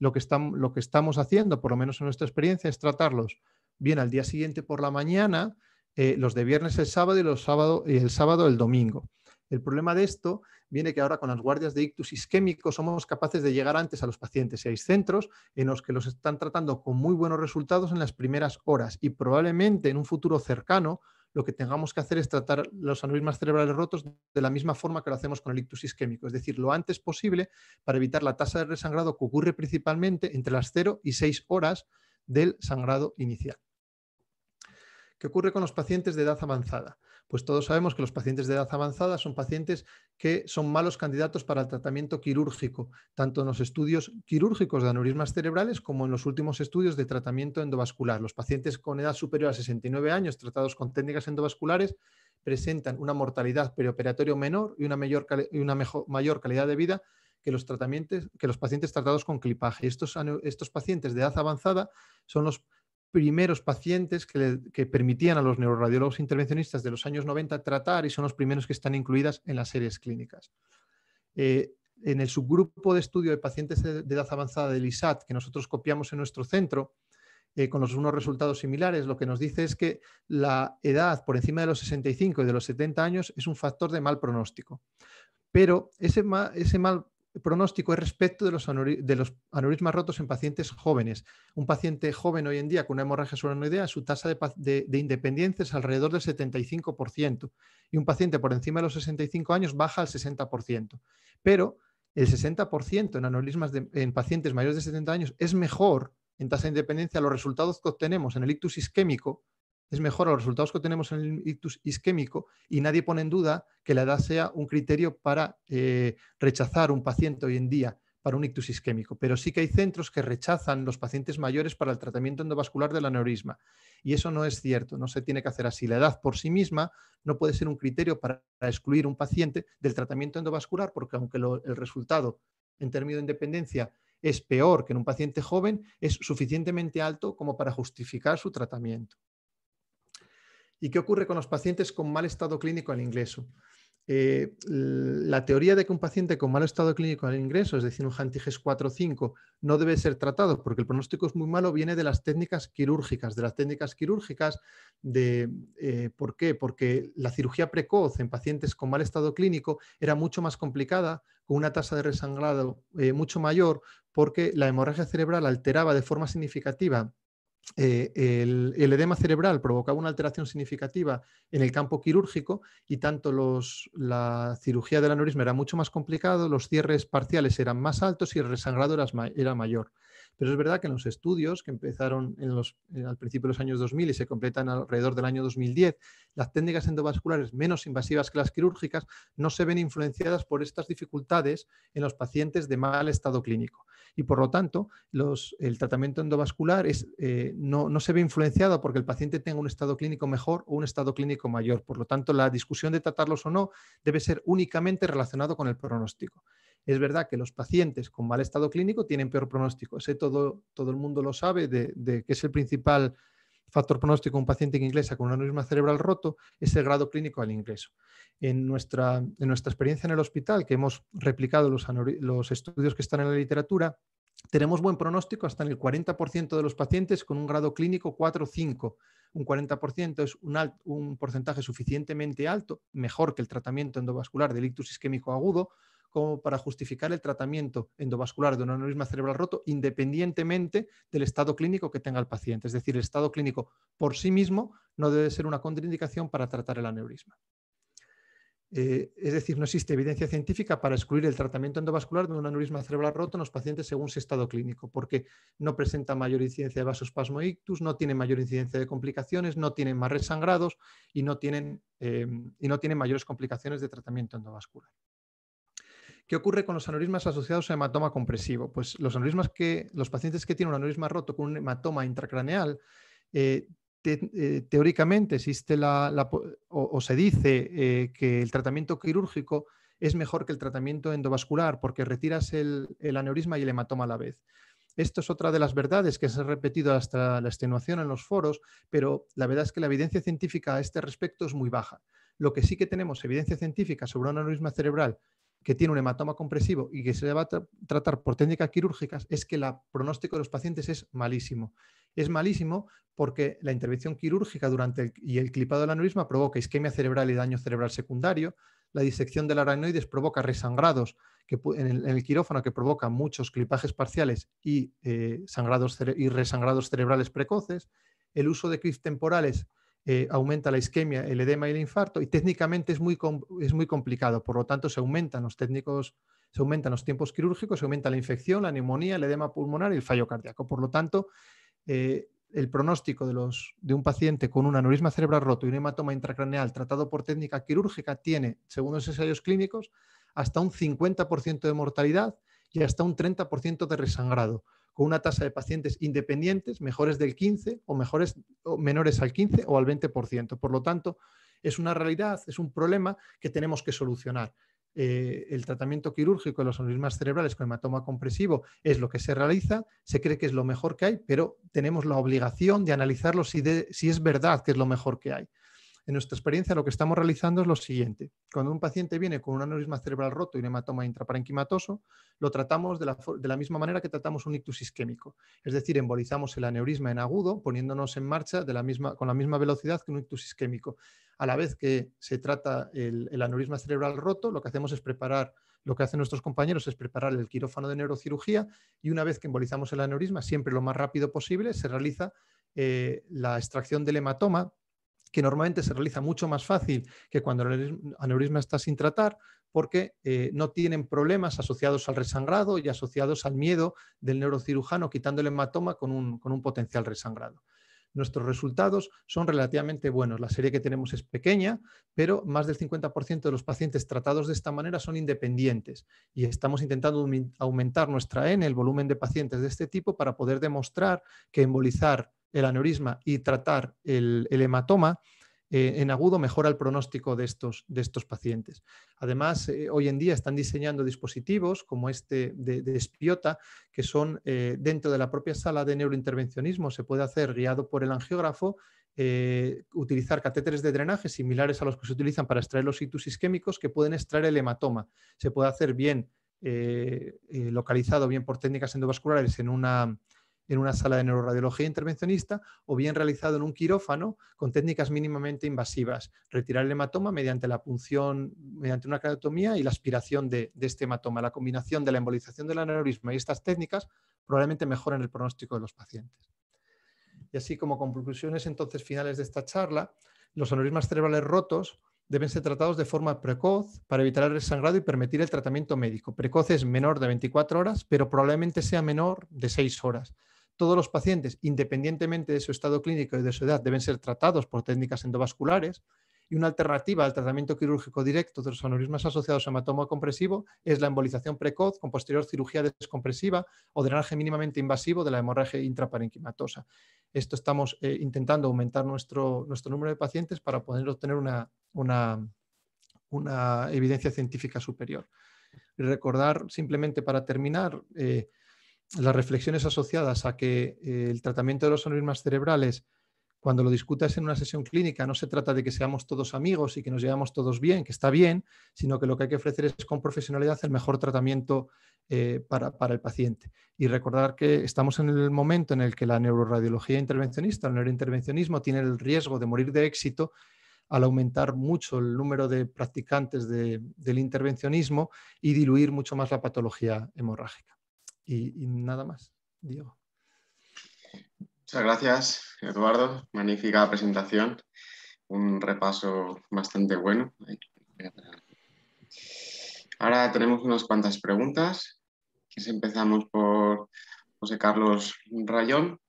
lo que, estamos, haciendo, por lo menos en nuestra experiencia, es tratarlos bien al día siguiente por la mañana, eh, los de viernes el sábado y los sábado, el sábado el domingo. El problema de esto viene que ahora con las guardias de ictus isquémico somos capaces de llegar antes a los pacientes. Y hay centros en los que los están tratando con muy buenos resultados en las primeras horas y probablemente en un futuro cercano lo que tengamos que hacer es tratar los aneurismas cerebrales rotos de la misma forma que lo hacemos con el ictus isquémico, es decir, lo antes posible para evitar la tasa de resangrado que ocurre principalmente entre las 0 y 6 horas del sangrado inicial. ¿Qué ocurre con los pacientes de edad avanzada? Pues todos sabemos que los pacientes de edad avanzada son pacientes que son malos candidatos para el tratamiento quirúrgico, tanto en los estudios quirúrgicos de aneurismas cerebrales como en los últimos estudios de tratamiento endovascular. Los pacientes con edad superior a 69 años tratados con técnicas endovasculares presentan una mortalidad perioperatoria menor y una, mayor, calidad de vida que los, tratamientos, que los pacientes tratados con clipaje. Estos, estos pacientes de edad avanzada son los primeros pacientes que, permitían a los neuroradiólogos intervencionistas de los años 90 tratar y son los primeros que están incluidas en las series clínicas. Eh, en el subgrupo de estudio de pacientes de, edad avanzada del ISAT, que nosotros copiamos en nuestro centro, eh, con unos resultados similares, lo que nos dice es que la edad por encima de los 65 y de los 70 años es un factor de mal pronóstico. Pero ese, ese mal pronóstico es respecto de los, aneurismas rotos en pacientes jóvenes. Un paciente joven hoy en día con una hemorragia solenoidea, su tasa de, independencia es alrededor del 75% y un paciente por encima de los 65 años baja al 60%. Pero el 60% en aneurismas en pacientes mayores de 70 años es mejor en tasa de independencia los resultados que obtenemos en el ictus isquémico es mejor a los resultados que tenemos en el ictus isquémico y nadie pone en duda que la edad sea un criterio para eh, rechazar un paciente hoy en día para un ictus isquémico, pero sí que hay centros que rechazan los pacientes mayores para el tratamiento endovascular del aneurisma. Y eso no es cierto, no se tiene que hacer así. La edad por sí misma no puede ser un criterio para excluir un paciente del tratamiento endovascular, porque aunque el resultado en términos de independencia es peor que en un paciente joven, es suficientemente alto como para justificar su tratamiento. ¿Y qué ocurre con los pacientes con mal estado clínico al ingreso? Eh, la teoría de que un paciente con mal estado clínico al ingreso, es decir, un Hantiges 4 5, no debe ser tratado porque el pronóstico es muy malo, viene de las técnicas quirúrgicas, de las técnicas quirúrgicas de eh, por qué, porque la cirugía precoz en pacientes con mal estado clínico era mucho más complicada, con una tasa de resangrado eh, mucho mayor, porque la hemorragia cerebral alteraba de forma significativa eh, el, edema cerebral provocaba una alteración significativa en el campo quirúrgico y tanto la cirugía del aneurisma era mucho más complicado, los cierres parciales eran más altos y el resangrado era mayor. Pero es verdad que en los estudios que empezaron eh, al principio de los años 2000 y se completan alrededor del año 2010, las técnicas endovasculares menos invasivas que las quirúrgicas no se ven influenciadas por estas dificultades en los pacientes de mal estado clínico. Y por lo tanto, el tratamiento endovascular eh, no, no se ve influenciado porque el paciente tenga un estado clínico mejor o un estado clínico mayor. Por lo tanto, la discusión de tratarlos o no debe ser únicamente relacionado con el pronóstico. Es verdad que los pacientes con mal estado clínico tienen peor pronóstico. todo, todo el mundo lo sabe, de, que es el principal factor pronóstico de un paciente que ingresa con un aneurisma cerebral roto es el grado clínico al ingreso. En nuestra, experiencia en el hospital, que hemos replicado los, estudios que están en la literatura, tenemos buen pronóstico hasta en el 40% de los pacientes con un grado clínico 4 o 5. Un 40% es un, un porcentaje suficientemente alto, mejor que el tratamiento endovascular del ictus isquémico agudo, como para justificar el tratamiento endovascular de un aneurisma cerebral roto independientemente del estado clínico que tenga el paciente. Es decir, el estado clínico por sí mismo no debe ser una contraindicación para tratar el aneurisma. Eh, es decir, no existe evidencia científica para excluir el tratamiento endovascular de un aneurisma cerebral roto en los pacientes según su estado clínico, porque no presenta mayor incidencia de vasospasmo ictus, no tiene mayor incidencia de complicaciones, no tienen más resangrados y no tienen, eh, y no tienen mayores complicaciones de tratamiento endovascular. ¿Qué ocurre con los aneurismas asociados a hematoma compresivo? Pues los aneurismas que los pacientes que tienen un aneurisma roto con un hematoma intracraneal, eh, eh, teóricamente existe la, o, se dice eh, que el tratamiento quirúrgico es mejor que el tratamiento endovascular porque retiras el, el aneurisma y el hematoma a la vez. Esto es otra de las verdades que se ha repetido hasta la extenuación en los foros, pero la verdad es que la evidencia científica a este respecto es muy baja. Lo que sí que tenemos evidencia científica sobre un aneurisma cerebral que tiene un hematoma compresivo y que se le va a tratar por técnicas quirúrgicas es que el pronóstico de los pacientes es malísimo. Es malísimo porque la intervención quirúrgica durante y el clipado la aneurisma provoca isquemia cerebral y daño cerebral secundario. La disección del aranoides provoca resangrados que, en, el, quirófano que provoca muchos clipajes parciales y, eh, sangrados y resangrados cerebrales precoces. El uso de clips temporales eh, aumenta la isquemia, el edema y el infarto, y técnicamente es muy, complicado, por lo tanto se aumentan los técnicos, se aumentan los tiempos quirúrgicos, se aumenta la infección, la neumonía, el edema pulmonar y el fallo cardíaco. Por lo tanto, eh, el pronóstico de, un paciente con un aneurisma cerebral roto y un hematoma intracraneal tratado por técnica quirúrgica tiene, según los ensayos clínicos, hasta un 50% de mortalidad y hasta un 30% de resangrado con una tasa de pacientes independientes mejores del 15 o, mejores, menores al 15 o al 20%. Por lo tanto, es una realidad, es un problema que tenemos que solucionar. Eh, el tratamiento quirúrgico de los aneurismas cerebrales con hematoma compresivo es lo que se realiza, se cree que es lo mejor que hay, pero tenemos la obligación de analizarlo si es verdad que es lo mejor que hay. En nuestra experiencia, lo que estamos realizando es lo siguiente. Cuando un paciente viene con un aneurisma cerebral roto y un hematoma intraparenquimatoso, lo tratamos de la, misma manera que tratamos un ictus isquémico. Es decir, embolizamos el aneurisma en agudo, poniéndonos en marcha con la misma velocidad que un ictus isquémico. A la vez que se trata el, aneurisma cerebral roto, lo que hacemos es preparar lo que hacen nuestros compañeros es preparar el quirófano de neurocirugía y una vez que embolizamos el aneurisma, siempre lo más rápido posible, se realiza eh, la extracción del hematoma que normalmente se realiza mucho más fácil que cuando el aneurisma está sin tratar, porque eh, no tienen problemas asociados al resangrado y asociados al miedo del neurocirujano quitando el hematoma con un, con un potencial resangrado nuestros resultados son relativamente buenos. La serie que tenemos es pequeña, pero más del 50% de los pacientes tratados de esta manera son independientes y estamos intentando aumentar nuestra N, el volumen de pacientes de este tipo, para poder demostrar que embolizar el aneurisma y tratar el, hematoma, eh, en agudo mejora el pronóstico de estos, de estos pacientes. Además, eh, hoy en día están diseñando dispositivos como este de, espiota, que son eh, dentro de la propia sala de neurointervencionismo, se puede hacer guiado por el angiógrafo. utilizar catéteres de drenaje similares a los que se utilizan para extraer los situs isquémicos que pueden extraer el hematoma. Se puede hacer bien localizado, bien por técnicas endovasculares en una, en una sala de neuroradiología intervencionista o bien realizado en un quirófano con técnicas mínimamente invasivas, retirar el hematoma mediante la punción, mediante una craneotomía y la aspiración de, este hematoma. La combinación de la embolización del aneurisma y estas técnicas probablemente mejoran el pronóstico de los pacientes. Y así como conclusiones entonces finales de esta charla, los aneurismas cerebrales rotos deben ser tratados de forma precoz para evitar el sangrado y permitir el tratamiento médico. Precoz es menor de 24 horas, pero probablemente sea menor de 6 horas todos los pacientes, independientemente de su estado clínico y de su edad, deben ser tratados por técnicas endovasculares. Y una alternativa al tratamiento quirúrgico directo de los aneurismas asociados a hematoma compresivo es la embolización precoz con posterior cirugía descompresiva o drenaje mínimamente invasivo de la hemorragia intraparenquimatosa. Esto estamos eh, intentando aumentar nuestro, nuestro, número de pacientes para poder obtener una, una, evidencia científica superior. recordar simplemente para terminar eh, las reflexiones asociadas a que eh, el tratamiento de los aneurismas cerebrales, cuando lo discutas en una sesión clínica, no se trata de que seamos todos amigos y que nos llevamos todos bien, que está bien, sino que lo que hay que ofrecer es con profesionalidad el mejor tratamiento eh, para, el paciente. Y recordar que estamos en el momento en el que la neuroradiología intervencionista, el neurointervencionismo, tiene el riesgo de morir de éxito al aumentar mucho el número de practicantes del intervencionismo y diluir mucho más la patología hemorrágica y, nada más, Diego. Muchas gracias, Eduardo. Magnífica presentación. Un repaso bastante bueno. Ahora tenemos unas cuantas preguntas. Empezamos por José Carlos Rayón.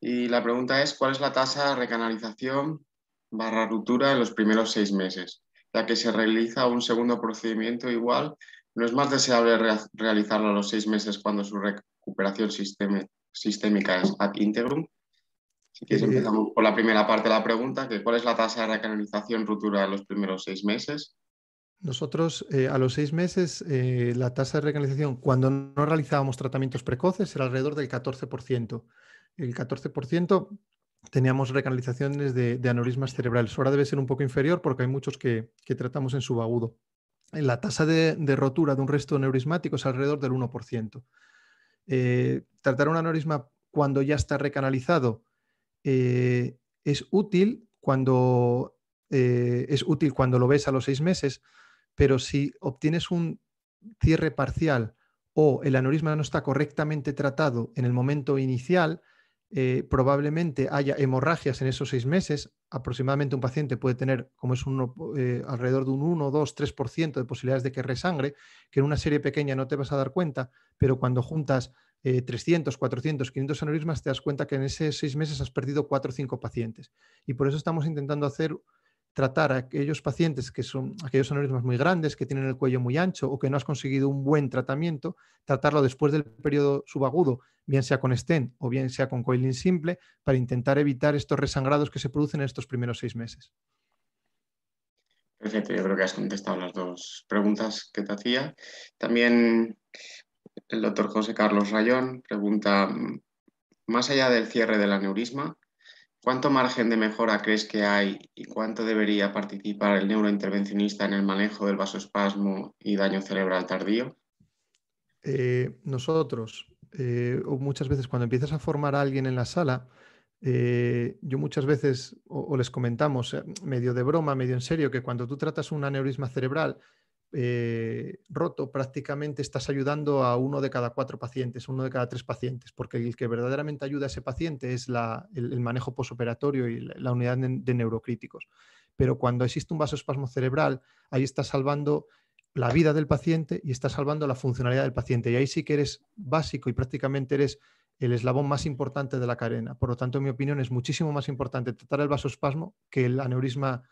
Y la pregunta es, ¿cuál es la tasa de recanalización barra ruptura en los primeros seis meses? Ya que se realiza un segundo procedimiento igual no es más deseable realizarlo a los seis meses cuando su recuperación sistémica es ad integrum. Si quieres, eh, empezamos por la primera parte de la pregunta, que cuál es la tasa de recanalización ruptura en los primeros seis meses. Nosotros eh, a los seis meses eh, la tasa de recanalización, cuando no realizábamos tratamientos precoces, era alrededor del 14%. El 14% teníamos recanalizaciones de, de, aneurismas cerebrales. Ahora debe ser un poco inferior porque hay muchos que, que tratamos en subagudo la tasa de, rotura de un resto neurismático es alrededor del 1%. Eh, tratar un aneurisma cuando ya está recanalizado eh, es útil cuando eh, es útil cuando lo ves a los seis meses, pero si obtienes un cierre parcial o el aneurisma no está correctamente tratado en el momento inicial, probablemente haya hemorragias en esos seis meses, aproximadamente un paciente puede tener, como es uno, eh, alrededor de un 1, 2, 3% de posibilidades de que resangre, que en una serie pequeña no te vas a dar cuenta, pero cuando juntas 300, 400, 500 aneurismas, te das cuenta que en esos seis meses has perdido 4 o 5 pacientes. Y por eso estamos intentando hacer tratar a aquellos pacientes que son aquellos aneurismas muy grandes, que tienen el cuello muy ancho o que no has conseguido un buen tratamiento, tratarlo después del periodo subagudo, bien sea con stent o bien sea con coiling simple, para intentar evitar estos resangrados que se producen en estos primeros seis meses. Perfecto, yo creo que has contestado las dos preguntas que te hacía. También el doctor José Carlos Rayón pregunta, más allá del cierre del aneurisma, ¿Cuánto margen de mejora crees que hay y cuánto debería participar el neurointervencionista en el manejo del vasoespasmo y daño cerebral tardío? Eh, nosotros, eh, muchas veces cuando empiezas a formar a alguien en la sala, eh, yo muchas veces o, o les comentamos, medio de broma, medio en serio, que cuando tú tratas un aneurisma cerebral, eh, roto, prácticamente estás ayudando a uno de cada cuatro pacientes, uno de cada tres pacientes, porque el que verdaderamente ayuda a ese paciente es el, manejo posoperatorio y la, unidad de, neurocríticos. Pero cuando existe un vasoespasmo cerebral, ahí estás salvando la vida del paciente y estás salvando la funcionalidad del paciente. Y ahí sí que eres básico y prácticamente eres el eslabón más importante de la cadena. Por lo tanto, en mi opinión, es muchísimo más importante tratar el vasoespasmo que el aneurisma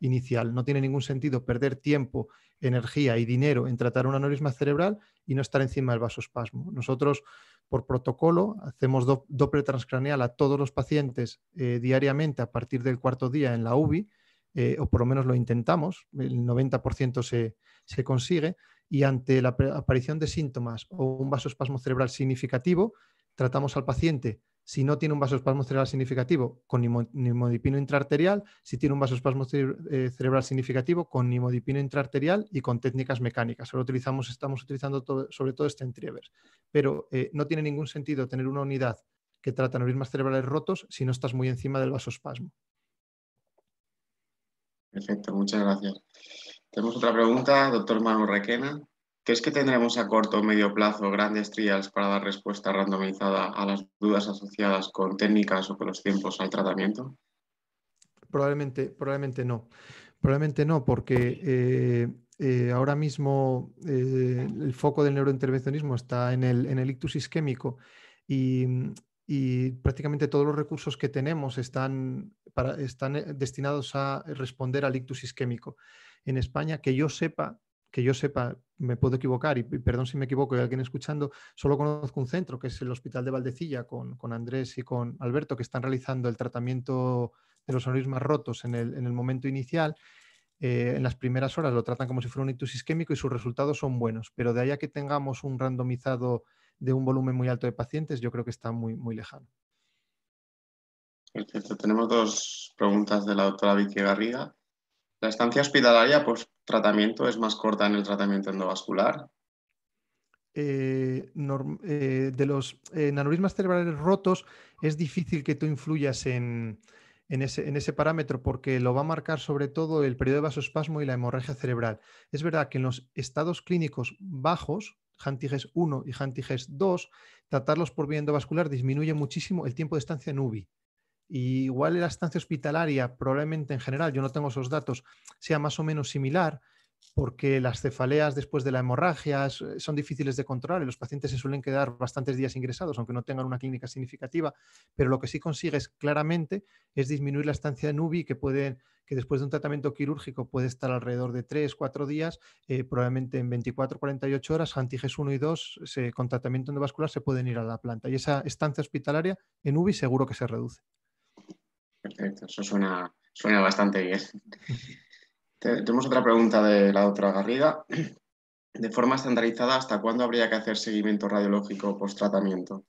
inicial. No tiene ningún sentido perder tiempo, energía y dinero en tratar un aneurisma cerebral y no estar encima del vasospasmo. Nosotros, por protocolo, hacemos doble transcraneal a todos los pacientes eh, diariamente a partir del cuarto día en la UBI, eh, o por lo menos lo intentamos, el 90% se, se consigue, y ante la aparición de síntomas o un vasospasmo cerebral significativo, tratamos al paciente si no tiene un vasospasmo cerebral significativo, con nimodipino intraarterial, si tiene un vasospasmo eh, cerebral significativo, con nimodipino intraarterial y con técnicas mecánicas. Ahora utilizamos, estamos utilizando sobre todo este Entrievers. Pero eh, no tiene ningún sentido tener una unidad que trata neurismas cerebrales rotos si no estás muy encima del vasospasmo. Perfecto, muchas gracias. Tenemos otra pregunta, doctor Manu Requena. ¿Crees que tendremos a corto o medio plazo grandes trials para dar respuesta randomizada a las dudas asociadas con técnicas o con los tiempos al tratamiento? Probablemente, probablemente no. Probablemente no, porque eh, eh, ahora mismo eh, el foco del neurointervencionismo está en el, en el ictus isquémico y, prácticamente todos los recursos que tenemos están, para, están destinados a responder al ictus isquémico. En España, que yo sepa, que yo sepa, me puedo equivocar, y, perdón si me equivoco, y alguien escuchando, solo conozco un centro, que es el Hospital de Valdecilla, con, Andrés y con Alberto, que están realizando el tratamiento de los aneurismas rotos en el, momento inicial. Eh, en las primeras horas lo tratan como si fuera un ictus isquémico y sus resultados son buenos, pero de ahí a que tengamos un randomizado de un volumen muy alto de pacientes, yo creo que está muy, muy lejano. Perfecto. Tenemos dos preguntas de la doctora Vicky Garriga. La estancia hospitalaria pues, tratamiento es más corta en el tratamiento endovascular. Eh, eh, de los eh, aneurismas cerebrales rotos, es difícil que tú influyas en, ese, parámetro porque lo va a marcar sobre todo el periodo de vasospasmo y la hemorragia cerebral. Es verdad que en los estados clínicos bajos, Hantiges 1 y Hantiges 2, tratarlos por vía endovascular disminuye muchísimo el tiempo de estancia en UBI igual la estancia hospitalaria, probablemente en general, yo no tengo esos datos, sea más o menos similar, porque las cefaleas después de la hemorragia eh, son difíciles de controlar y los pacientes se suelen quedar bastantes días ingresados, aunque no tengan una clínica significativa, pero lo que sí consigues claramente es disminuir la estancia en uvi que pueden que después de un tratamiento quirúrgico puede estar alrededor de 3, 4 días, eh, probablemente en 24, 48 horas, antiges 1 y 2 con tratamiento endovascular se pueden ir a la planta y esa estancia hospitalaria en UBI seguro que se reduce. Perfecto, eso suena, suena bastante bien. Tenemos otra pregunta de la doctora Garriga. De forma estandarizada, ¿hasta cuándo habría que hacer seguimiento radiológico post-tratamiento?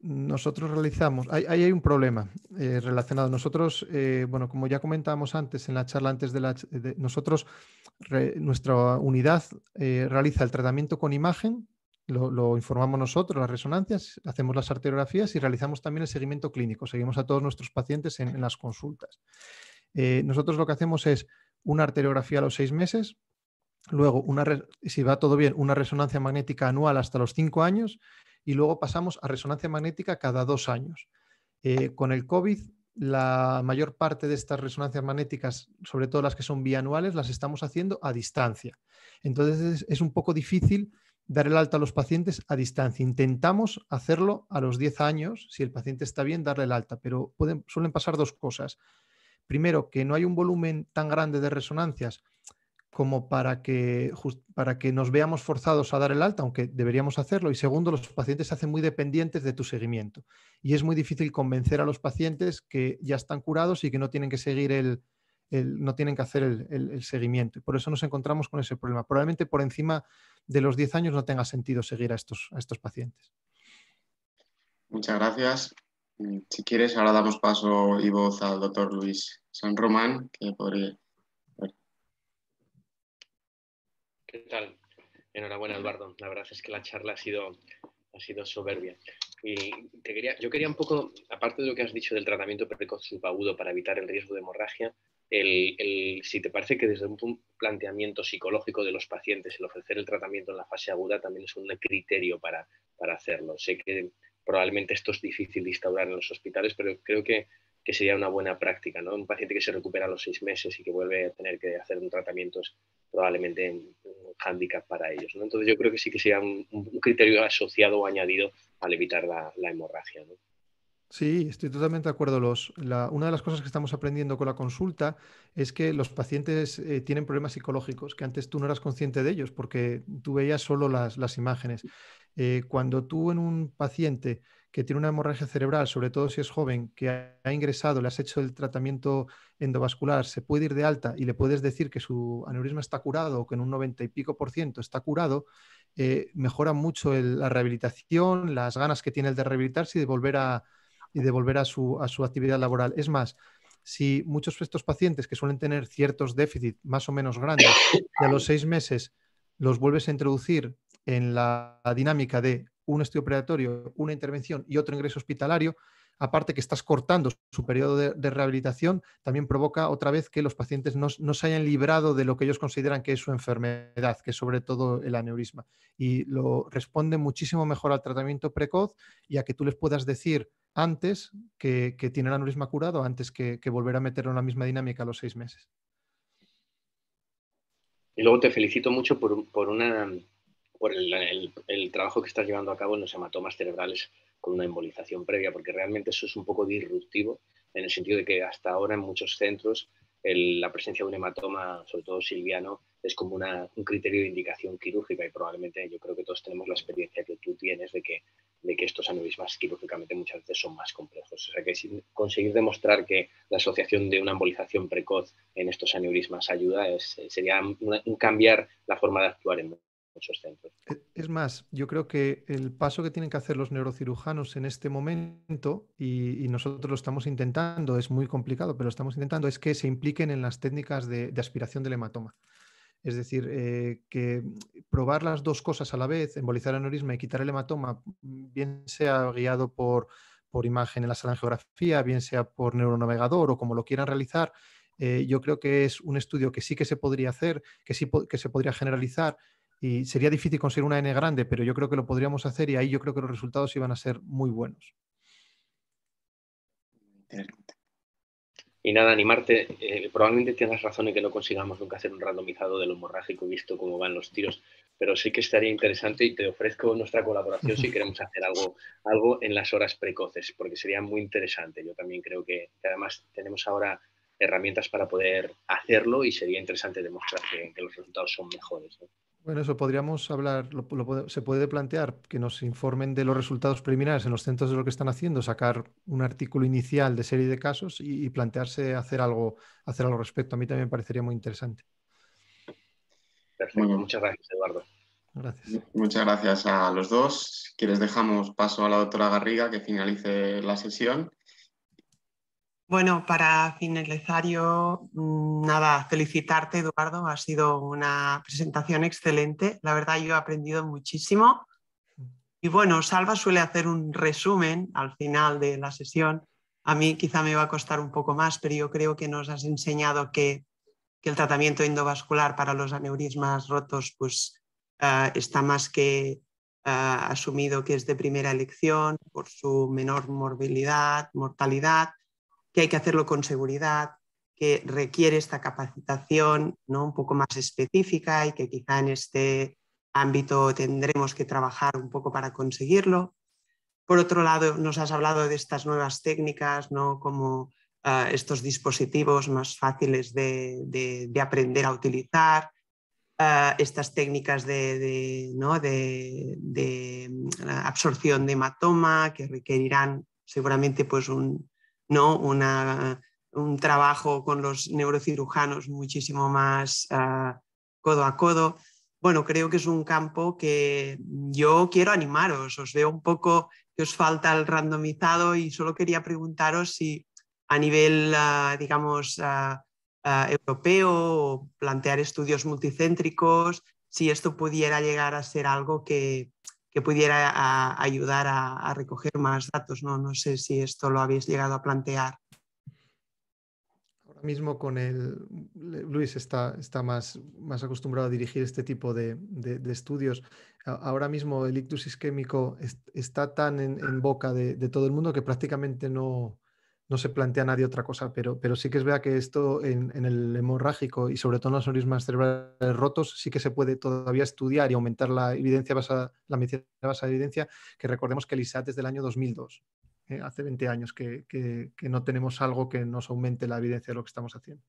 Nosotros realizamos, ahí hay, un problema eh, relacionado. Nosotros, eh, bueno, como ya comentábamos antes en la charla antes de la, nosotros, nuestra unidad eh, realiza el tratamiento con imagen lo, informamos nosotros, las resonancias, hacemos las arteriografías y realizamos también el seguimiento clínico. Seguimos a todos nuestros pacientes en, las consultas. Eh, nosotros lo que hacemos es una arteriografía a los seis meses, luego, una si va todo bien, una resonancia magnética anual hasta los cinco años y luego pasamos a resonancia magnética cada dos años. Eh, con el COVID, la mayor parte de estas resonancias magnéticas, sobre todo las que son bianuales, las estamos haciendo a distancia. Entonces es un poco difícil dar el alta a los pacientes a distancia. Intentamos hacerlo a los 10 años, si el paciente está bien, darle el alta, pero pueden, suelen pasar dos cosas. Primero, que no hay un volumen tan grande de resonancias como para que, para que nos veamos forzados a dar el alta, aunque deberíamos hacerlo. Y segundo, los pacientes se hacen muy dependientes de tu seguimiento. Y es muy difícil convencer a los pacientes que ya están curados y que no tienen que seguir el, no tienen que hacer el, seguimiento. Y por eso nos encontramos con ese problema. Probablemente por encima de los 10 años no tenga sentido seguir a estos, pacientes. Muchas gracias. Mm, si quieres, ahora damos paso y voz al doctor Luis San Román, que podría... ¿Qué tal? Enhorabuena, Eduardo. La verdad es que la charla ha sido, ha sido soberbia. Y yo quería un poco, aparte de lo que has dicho del tratamiento precoz subagudo para evitar el riesgo de hemorragia, el, si te parece que desde un planteamiento psicológico de los pacientes el ofrecer el tratamiento en la fase aguda también es un criterio para, hacerlo. Sé que probablemente esto es difícil de instaurar en los hospitales, pero creo que, sería una buena práctica. ¿no? Un paciente que se recupera a los seis meses y que vuelve a tener que hacer un tratamiento es probablemente un, hándicap para ellos. Entonces yo creo que sí que sería un, criterio asociado o añadido al evitar la, la hemorragia. ¿no? Sí, estoy totalmente de acuerdo. Los, una de las cosas que estamos aprendiendo con la consulta es que los pacientes eh, tienen problemas psicológicos, que antes tú no eras consciente de ellos porque tú veías solo las, imágenes. Eh, cuando tú en un paciente que tiene una hemorragia cerebral, sobre todo si es joven, que ha, ingresado, le has hecho el tratamiento endovascular, se puede ir de alta y le puedes decir que su aneurisma está curado o que en un 90 y pico por ciento está curado, eh, mejora mucho la rehabilitación, las ganas que tiene el de rehabilitarse y de volver a y de volver a su, a su actividad laboral. Es más, si muchos de estos pacientes que suelen tener ciertos déficits más o menos grandes, de a los seis meses los vuelves a introducir en la dinámica de un estudio operatorio, una intervención y otro ingreso hospitalario, aparte que estás cortando su periodo de, rehabilitación, también provoca otra vez que los pacientes no, se hayan librado de lo que ellos consideran que es su enfermedad, que es sobre todo el aneurisma. Y lo responde muchísimo mejor al tratamiento precoz y a que tú les puedas decir antes que, tiene el aneurisma curado, antes que, volver a meterlo en la misma dinámica a los seis meses. Y luego te felicito mucho por, el, trabajo que estás llevando a cabo en los hematomas cerebrales con una embolización previa, porque realmente eso es un poco disruptivo en el sentido de que hasta ahora en muchos centros la presencia de un hematoma, sobre todo silviano, es como un criterio de indicación quirúrgica y probablemente yo creo que todos tenemos la experiencia que tú tienes de que, de que estos aneurismas quirúrgicamente muchas veces son más complejos. O sea que si conseguir demostrar que la asociación de una embolización precoz en estos aneurismas ayuda es, sería un cambiar la forma de actuar en e, es más, yo creo que el paso que tienen que hacer los neurocirujanos en este momento, y, nosotros lo estamos intentando, es muy complicado, pero lo estamos intentando, es que se impliquen en las técnicas de, aspiración del hematoma. Es decir, eh, que probar las dos cosas a la vez, embolizar el aneurisma y quitar el hematoma, bien sea guiado por, imagen en la sala angiografía, bien sea por neuronavegador o como lo quieran realizar, eh, yo creo que es un estudio que sí que se podría hacer, que sí que se podría generalizar y sería difícil conseguir una N grande, pero yo creo que lo podríamos hacer y ahí yo creo que los resultados iban a ser muy buenos. Y nada, animarte. Eh, probablemente tengas razón en que no consigamos nunca hacer un randomizado del lo hemorrágico visto cómo van los tiros, pero sí que estaría interesante y te ofrezco nuestra colaboración si queremos hacer algo, algo en las horas precoces, porque sería muy interesante. Yo también creo que, además tenemos ahora herramientas para poder hacerlo y sería interesante demostrar que, los resultados son mejores. Bueno, eso podríamos hablar, se puede plantear que nos informen de los resultados preliminares en los centros de lo que están haciendo, sacar un artículo inicial de serie de casos y, plantearse hacer algo, hacer algo respecto. A mí también me parecería muy interesante. Perfecto, muchas gracias, Eduardo. Muchas gracias a los dos. Que les dejamos paso a la doctora Garriga que finalice la sesión bueno, para finalizar yo, mm, nada, felicitarte Eduardo, ha sido una presentación excelente, la verdad yo he aprendido muchísimo. Y bueno, Salva suele hacer un resumen al final de la sesión. A mí quizá me va a costar un poco más, pero yo creo que nos has enseñado que, que el tratamiento endovascular para los aneurismas rotos pues, eh, está más que eh, asumido que es de primera elección por su menor morbilidad, mortalidad que hay que hacerlo con seguridad, que requiere esta capacitación ¿no? un poco más específica y que quizá en este ámbito tendremos que trabajar un poco para conseguirlo. Por otro lado, nos has hablado de estas nuevas técnicas, ¿no? como ah, estos dispositivos más fáciles de, aprender a utilizar, ah, estas técnicas de, ¿no? de, mm, absorción de hematoma que requerirán seguramente pues, un, ¿no? un trabajo con los neurocirujanos muchísimo más ah, codo a codo. Bueno, creo que es un campo que yo quiero animaros. Os veo un poco que os falta el randomizado y solo quería preguntaros si a nivel, ah, digamos, ah, europeo plantear estudios multicéntricos, si esto pudiera llegar a ser algo que, que pudiera ayudar a, recoger más datos. ¿no? no sé si esto lo habéis llegado a plantear. Ahora mismo con el... Luis está, está más, más acostumbrado a dirigir este tipo de, de, estudios. Ahora mismo el ictus isquémico está tan en, boca de todo el mundo que prácticamente no, no se plantea nadie otra cosa, pero, pero sí que es verdad que esto en, el hemorrágico y sobre todo en los aneurismas cerebrales rotos sí que se puede todavía estudiar y aumentar la evidencia basada, la medicina basada en evidencia, que recordemos que el ISAT es del año 2002, ¿eh? hace 20 años que, que no tenemos algo que nos aumente la evidencia de lo que estamos haciendo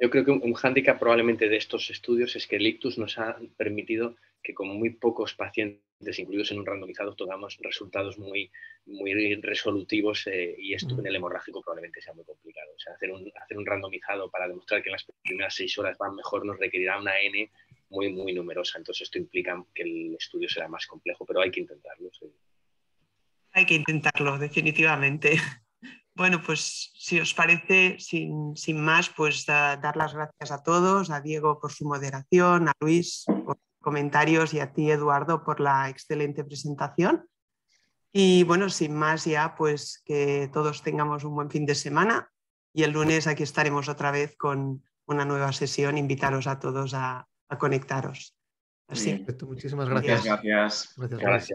yo creo que un, handicap probablemente de estos estudios es que el ictus nos ha permitido que con muy pocos pacientes incluidos en un randomizado tengamos resultados muy, muy resolutivos eh, y esto mm. en el hemorrágico probablemente sea muy complicado. O sea, hacer un, hacer un randomizado para demostrar que en las primeras seis horas van mejor nos requerirá una N muy, muy numerosa. Entonces esto implica que el estudio será más complejo, pero hay que intentarlo. Hay que intentarlo, definitivamente. Bueno, pues si os parece, sin, más, pues dar las gracias a todos, a Diego por su moderación, a Luis por sus comentarios y a ti, Eduardo, por la excelente presentación. Y bueno, sin más ya, pues que todos tengamos un buen fin de semana y el lunes aquí estaremos otra vez con una nueva sesión, invitaros a todos a, conectaros. Así. muchísimas gracias. gracias.